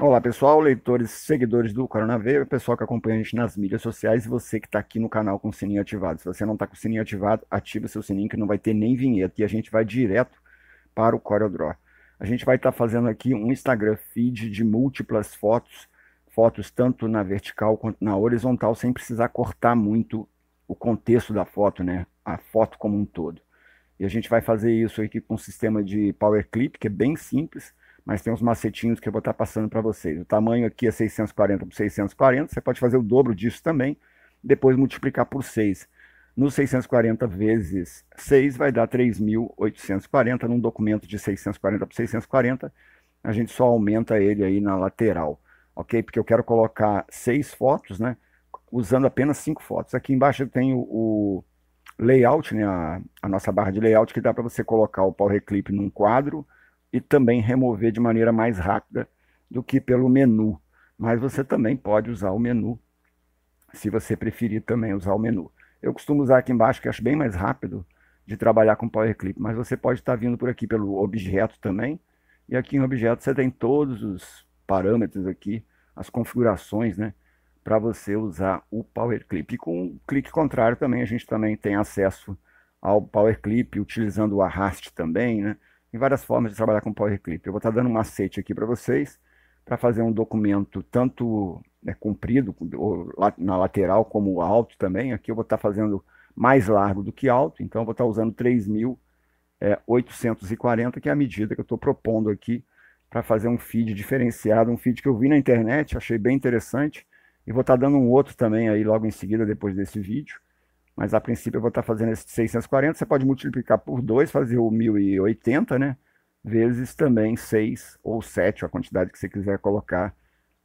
Olá pessoal, leitores, seguidores do Coronavírus, pessoal que acompanha a gente nas mídias sociais e você que está aqui no canal com o sininho ativado. Se você não está com o sininho ativado, ativa seu sininho que não vai ter nem vinheta e a gente vai direto para o CorelDRAW. A gente vai estar tá fazendo aqui um Instagram feed de múltiplas fotos, fotos tanto na vertical quanto na horizontal, sem precisar cortar muito o contexto da foto, né? a foto como um todo. E a gente vai fazer isso aqui com um sistema de Power Clip, que é bem simples, mas tem uns macetinhos que eu vou estar passando para vocês. O tamanho aqui é 640 por 640, você pode fazer o dobro disso também, depois multiplicar por 6. No 640 vezes 6 vai dar 3.840, num documento de 640 por 640, a gente só aumenta ele aí na lateral, ok? Porque eu quero colocar seis fotos, né? Usando apenas cinco fotos. Aqui embaixo eu tenho o layout, né? A, a nossa barra de layout que dá para você colocar o Power Clip num quadro, e também remover de maneira mais rápida do que pelo menu. Mas você também pode usar o menu, se você preferir também usar o menu. Eu costumo usar aqui embaixo, que acho bem mais rápido de trabalhar com Power Clip, mas você pode estar vindo por aqui pelo objeto também. E aqui em objeto você tem todos os parâmetros aqui, as configurações, né? Para você usar o Power Clip. E com um clique contrário também, a gente também tem acesso ao Power Clip, utilizando o arraste também, né? em várias formas de trabalhar com Power Clip. Eu vou estar dando um macete aqui para vocês para fazer um documento tanto né, comprido na lateral como alto também. Aqui eu vou estar fazendo mais largo do que alto, então eu vou estar usando 3.840, é, que é a medida que eu estou propondo aqui para fazer um feed diferenciado, um feed que eu vi na internet, achei bem interessante, e vou estar dando um outro também aí logo em seguida, depois desse vídeo mas a princípio eu vou estar fazendo esse 640, você pode multiplicar por 2, fazer o 1080, né? Vezes também 6 ou 7, a quantidade que você quiser colocar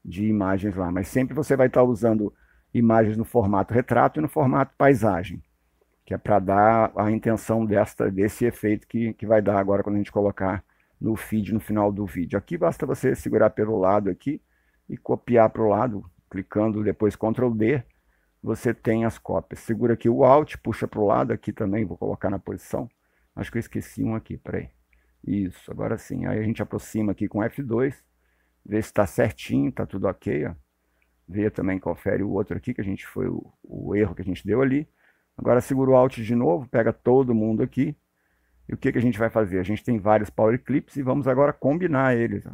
de imagens lá. Mas sempre você vai estar usando imagens no formato retrato e no formato paisagem, que é para dar a intenção desta, desse efeito que, que vai dar agora quando a gente colocar no feed, no final do vídeo. Aqui basta você segurar pelo lado aqui e copiar para o lado, clicando depois Ctrl D, você tem as cópias. Segura aqui o Alt, puxa para o lado aqui também, vou colocar na posição. Acho que eu esqueci um aqui, peraí. Isso, agora sim. Aí a gente aproxima aqui com F2, vê se está certinho, está tudo ok. Ó. Vê também, confere o outro aqui, que a gente foi o, o erro que a gente deu ali. Agora segura o Alt de novo, pega todo mundo aqui. E o que, que a gente vai fazer? A gente tem vários Power Clips e vamos agora combinar eles. Ó.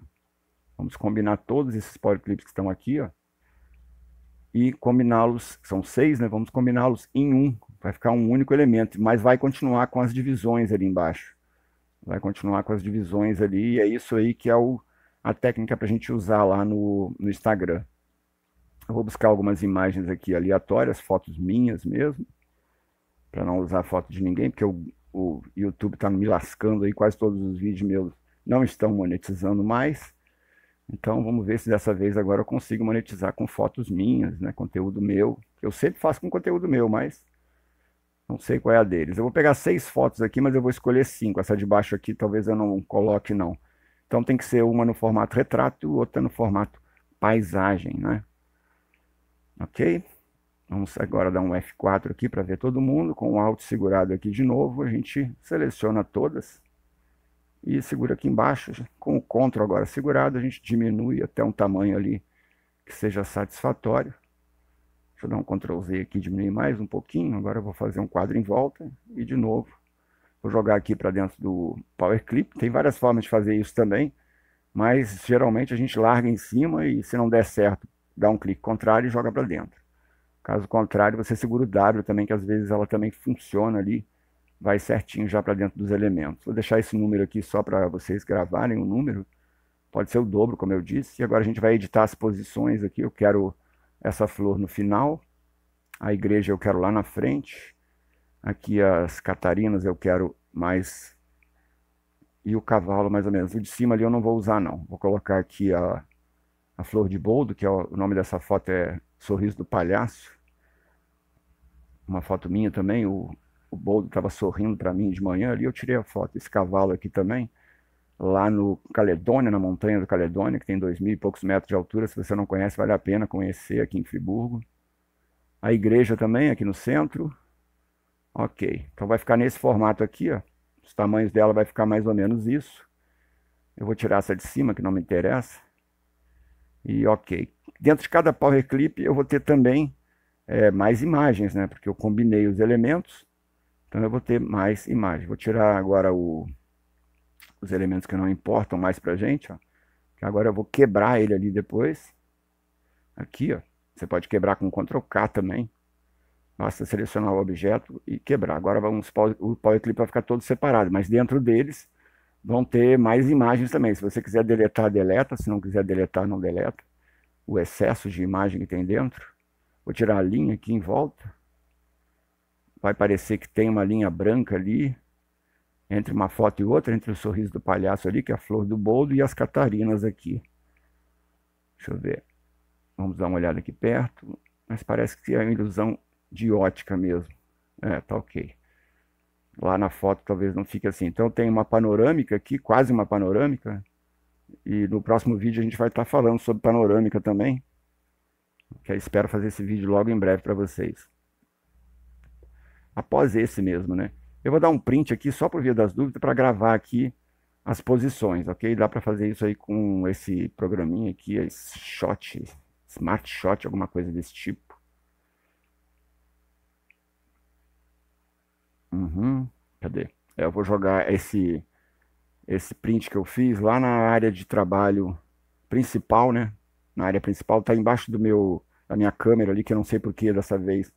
Vamos combinar todos esses Power Clips que estão aqui, ó e combiná-los, são seis, né? Vamos combiná-los em um, vai ficar um único elemento, mas vai continuar com as divisões ali embaixo. Vai continuar com as divisões ali, e é isso aí que é o, a técnica para a gente usar lá no, no Instagram. Eu vou buscar algumas imagens aqui aleatórias, fotos minhas mesmo, para não usar foto de ninguém, porque o, o YouTube está me lascando aí, quase todos os vídeos meus não estão monetizando mais. Então vamos ver se dessa vez agora eu consigo monetizar com fotos minhas, né? Conteúdo meu. Eu sempre faço com conteúdo meu, mas não sei qual é a deles. Eu vou pegar seis fotos aqui, mas eu vou escolher cinco. Essa de baixo aqui talvez eu não coloque não. Então tem que ser uma no formato retrato, e outra no formato paisagem, né? Ok? Vamos agora dar um F4 aqui para ver todo mundo. Com o Alt segurado aqui de novo, a gente seleciona todas e segura aqui embaixo. Com o CTRL agora segurado, a gente diminui até um tamanho ali que seja satisfatório. Deixa eu dar um Ctrl Z aqui, diminuir mais um pouquinho. Agora eu vou fazer um quadro em volta e de novo. Vou jogar aqui para dentro do Power Clip. Tem várias formas de fazer isso também, mas geralmente a gente larga em cima e se não der certo, dá um clique contrário e joga para dentro. Caso contrário, você segura o W também, que às vezes ela também funciona ali vai certinho já para dentro dos elementos. Vou deixar esse número aqui só para vocês gravarem o número. Pode ser o dobro, como eu disse. E agora a gente vai editar as posições aqui. Eu quero essa flor no final. A igreja eu quero lá na frente. Aqui as Catarinas eu quero mais... E o cavalo mais ou menos. O de cima ali eu não vou usar não. Vou colocar aqui a, a flor de boldo, que é o, o nome dessa foto é Sorriso do Palhaço. Uma foto minha também, o o Boldo estava sorrindo para mim de manhã ali, eu tirei a foto. Esse cavalo aqui também, lá no Caledônia, na montanha do Caledônia, que tem dois mil e poucos metros de altura. Se você não conhece, vale a pena conhecer aqui em Friburgo. A igreja também, aqui no centro. Ok, então vai ficar nesse formato aqui, ó. Os tamanhos dela vai ficar mais ou menos isso. Eu vou tirar essa de cima, que não me interessa. E ok. Dentro de cada Power Clip eu vou ter também é, mais imagens, né? Porque eu combinei os elementos então eu vou ter mais imagem. Vou tirar agora o, os elementos que não importam mais a gente, ó. Que agora eu vou quebrar ele ali depois. Aqui, ó. Você pode quebrar com Ctrl K também. Basta selecionar o objeto e quebrar. Agora vamos, o Power Clip vai ficar todo separado, mas dentro deles vão ter mais imagens também. Se você quiser deletar, deleta. Se não quiser deletar, não deleta. O excesso de imagem que tem dentro. Vou tirar a linha aqui em volta vai parecer que tem uma linha branca ali, entre uma foto e outra, entre o sorriso do palhaço ali, que é a flor do boldo, e as Catarinas aqui. Deixa eu ver. Vamos dar uma olhada aqui perto. Mas parece que é uma ilusão de ótica mesmo. É, tá ok. Lá na foto talvez não fique assim. Então tem uma panorâmica aqui, quase uma panorâmica. E no próximo vídeo a gente vai estar tá falando sobre panorâmica também. Que eu espero fazer esse vídeo logo em breve para vocês após esse mesmo, né? Eu vou dar um print aqui só por via das dúvidas para gravar aqui as posições, ok? Dá para fazer isso aí com esse programinha aqui, esse shot, smart shot, alguma coisa desse tipo. Uhum. Cadê? É, eu vou jogar esse esse print que eu fiz lá na área de trabalho principal, né? Na área principal, tá embaixo do meu da minha câmera ali, que eu não sei porquê dessa vez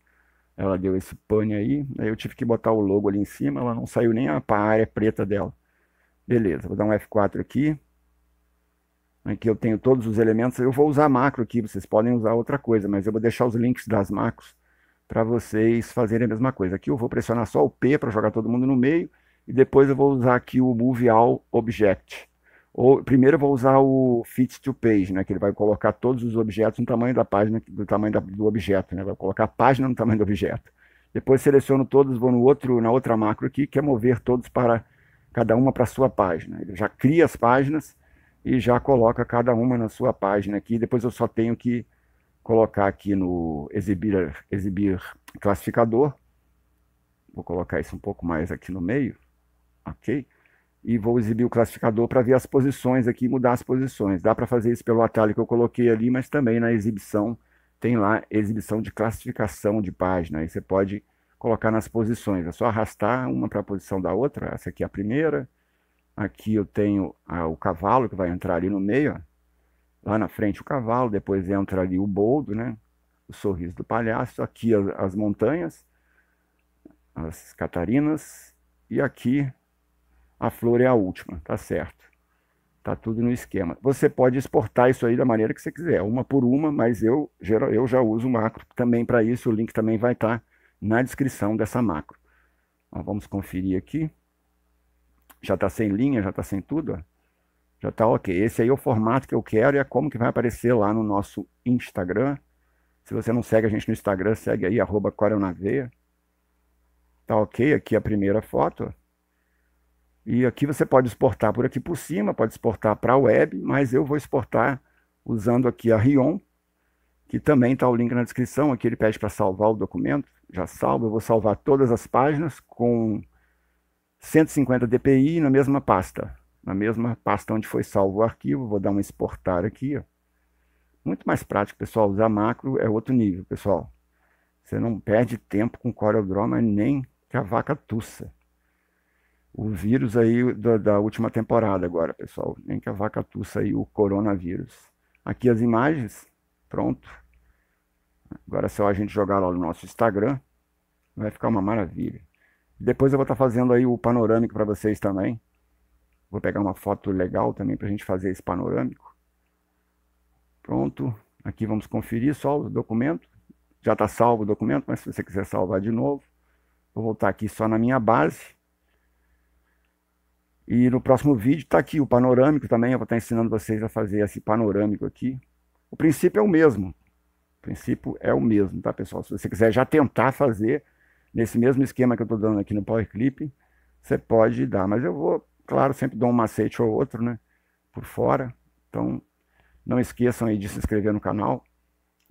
ela deu esse pane aí, aí eu tive que botar o logo ali em cima, ela não saiu nem a, área preta dela. Beleza, vou dar um F4 aqui. Aqui eu tenho todos os elementos, eu vou usar macro aqui, vocês podem usar outra coisa, mas eu vou deixar os links das macros para vocês fazerem a mesma coisa. Aqui eu vou pressionar só o P para jogar todo mundo no meio, e depois eu vou usar aqui o Move All Object ou, primeiro eu vou usar o fit to page, né, que ele vai colocar todos os objetos no tamanho da página, do tamanho da, do objeto, né, vai colocar a página no tamanho do objeto. Depois seleciono todos, vou no outro, na outra macro aqui, que é mover todos para cada uma para a sua página. Ele já cria as páginas e já coloca cada uma na sua página aqui. Depois eu só tenho que colocar aqui no exibir, exibir classificador. Vou colocar isso um pouco mais aqui no meio. Ok e vou exibir o classificador para ver as posições aqui, mudar as posições. Dá para fazer isso pelo atalho que eu coloquei ali, mas também na exibição, tem lá exibição de classificação de página, aí você pode colocar nas posições, é só arrastar uma para a posição da outra, essa aqui é a primeira, aqui eu tenho o cavalo que vai entrar ali no meio, ó. lá na frente o cavalo, depois entra ali o boldo, né? o sorriso do palhaço, aqui as, as montanhas, as Catarinas, e aqui a flor é a última, tá certo. Tá tudo no esquema. Você pode exportar isso aí da maneira que você quiser, uma por uma, mas eu, eu já uso macro também para isso. O link também vai estar tá na descrição dessa macro. Ó, vamos conferir aqui. Já está sem linha, já está sem tudo. Ó. Já está ok. Esse aí é o formato que eu quero e é como que vai aparecer lá no nosso Instagram. Se você não segue a gente no Instagram, segue aí, arroba Tá ok aqui a primeira foto. E aqui você pode exportar por aqui por cima, pode exportar para a web, mas eu vou exportar usando aqui a Rion, que também está o link na descrição. Aqui ele pede para salvar o documento, já salva. Eu vou salvar todas as páginas com 150 dpi na mesma pasta, na mesma pasta onde foi salvo o arquivo. Vou dar um exportar aqui. Ó. Muito mais prático, pessoal. Usar macro é outro nível, pessoal. Você não perde tempo com CorelDRAW, mas nem que a vaca tussa o vírus aí da, da, última temporada agora, pessoal. Nem que a vaca tussa aí, o coronavírus. Aqui as imagens, pronto. Agora é só a gente jogar lá no nosso Instagram, vai ficar uma maravilha. Depois eu vou estar tá fazendo aí o panorâmico para vocês também. Vou pegar uma foto legal também para a gente fazer esse panorâmico. Pronto. Aqui vamos conferir só o documento. Já está salvo o documento, mas se você quiser salvar de novo, vou voltar tá aqui só na minha base e no próximo vídeo está aqui o panorâmico também, eu vou estar tá ensinando vocês a fazer esse panorâmico aqui. O princípio é o mesmo. O princípio é o mesmo, tá, pessoal? Se você quiser já tentar fazer nesse mesmo esquema que eu estou dando aqui no Power Clip, você pode dar. Mas eu vou, claro, sempre dou um macete ou outro, né? Por fora. Então, não esqueçam aí de se inscrever no canal,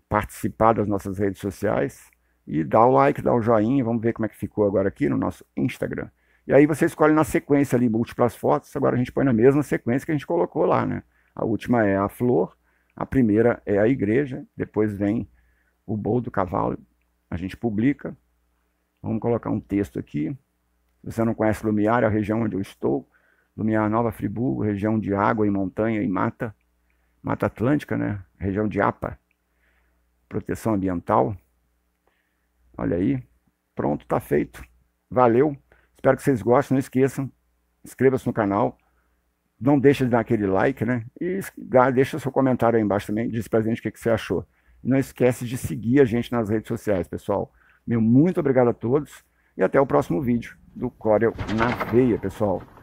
participar das nossas redes sociais e dar o like, dar o joinha. Vamos ver como é que ficou agora aqui no nosso Instagram. E aí você escolhe na sequência ali múltiplas fotos, agora a gente põe na mesma sequência que a gente colocou lá, né? A última é a flor, a primeira é a igreja, depois vem o bolo do cavalo, a gente publica. Vamos colocar um texto aqui. Se você não conhece Lumiar, é a região onde eu estou. Lumiar Nova Friburgo, região de água e montanha e mata. Mata Atlântica, né? Região de APA. Proteção ambiental. Olha aí. Pronto, tá feito. Valeu. Espero que vocês gostem. Não esqueçam, inscreva-se no canal. Não deixa de dar aquele like, né? E deixa seu comentário aí embaixo também. Diz pra gente o que, que você achou. E não esquece de seguir a gente nas redes sociais, pessoal. Meu muito obrigado a todos e até o próximo vídeo do Corel na Veia, pessoal.